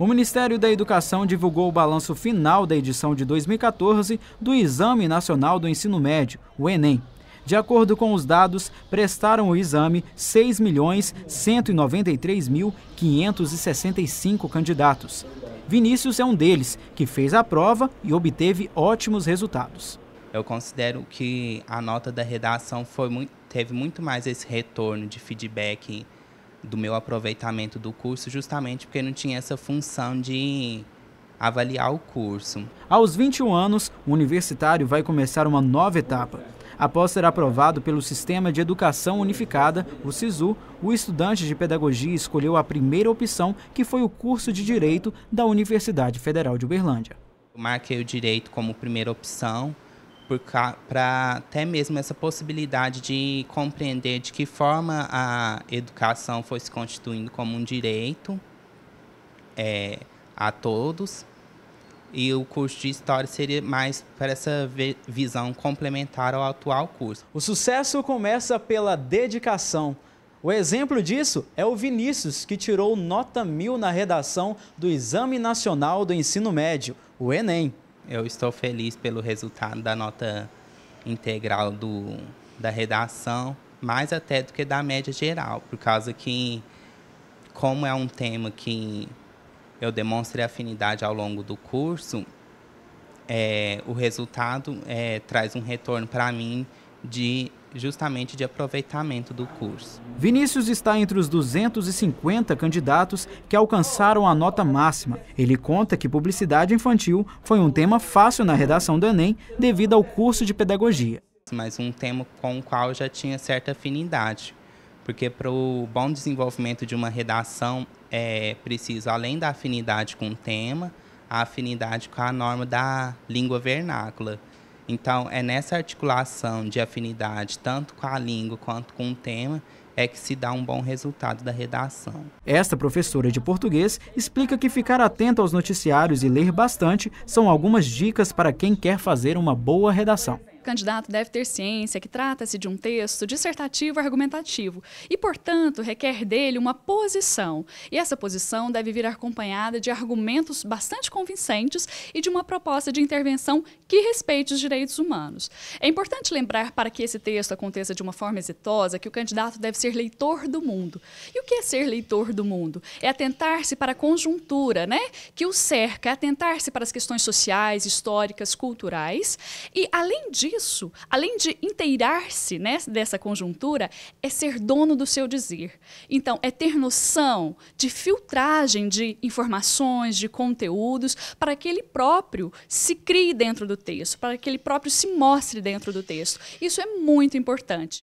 O Ministério da Educação divulgou o balanço final da edição de 2014 do Exame Nacional do Ensino Médio, o Enem. De acordo com os dados, prestaram o exame 6.193.565 candidatos. Vinícius é um deles, que fez a prova e obteve ótimos resultados. Eu considero que a nota da redação foi muito, teve muito mais esse retorno de feedback do meu aproveitamento do curso, justamente porque não tinha essa função de avaliar o curso. Aos 21 anos, o universitário vai começar uma nova etapa. Após ser aprovado pelo Sistema de Educação Unificada, o SISU, o estudante de pedagogia escolheu a primeira opção, que foi o curso de Direito da Universidade Federal de Uberlândia. Eu marquei o Direito como primeira opção, para até mesmo essa possibilidade de compreender de que forma a educação foi se constituindo como um direito é, a todos. E o curso de História seria mais para essa visão complementar ao atual curso. O sucesso começa pela dedicação. O exemplo disso é o Vinícius, que tirou nota mil na redação do Exame Nacional do Ensino Médio, o Enem. Eu estou feliz pelo resultado da nota integral do, da redação, mais até do que da média geral, por causa que, como é um tema que eu demonstrei afinidade ao longo do curso, é, o resultado é, traz um retorno para mim de justamente de aproveitamento do curso. Vinícius está entre os 250 candidatos que alcançaram a nota máxima. Ele conta que publicidade infantil foi um tema fácil na redação do Enem devido ao curso de pedagogia. Mas um tema com o qual já tinha certa afinidade, porque para o bom desenvolvimento de uma redação é preciso, além da afinidade com o tema, a afinidade com a norma da língua vernácula. Então, é nessa articulação de afinidade, tanto com a língua quanto com o tema, é que se dá um bom resultado da redação. Esta professora de português explica que ficar atento aos noticiários e ler bastante são algumas dicas para quem quer fazer uma boa redação. O candidato deve ter ciência que trata-se de um texto dissertativo argumentativo e, portanto, requer dele uma posição. E essa posição deve vir acompanhada de argumentos bastante convincentes e de uma proposta de intervenção que respeite os direitos humanos. É importante lembrar, para que esse texto aconteça de uma forma exitosa, que o candidato deve ser leitor do mundo. E o que é ser leitor do mundo? É atentar-se para a conjuntura né, que o cerca, é atentar-se para as questões sociais, históricas, culturais e, além disso, disso, além de inteirar-se né, dessa conjuntura, é ser dono do seu dizer. Então, é ter noção de filtragem de informações, de conteúdos, para que ele próprio se crie dentro do texto, para que ele próprio se mostre dentro do texto. Isso é muito importante.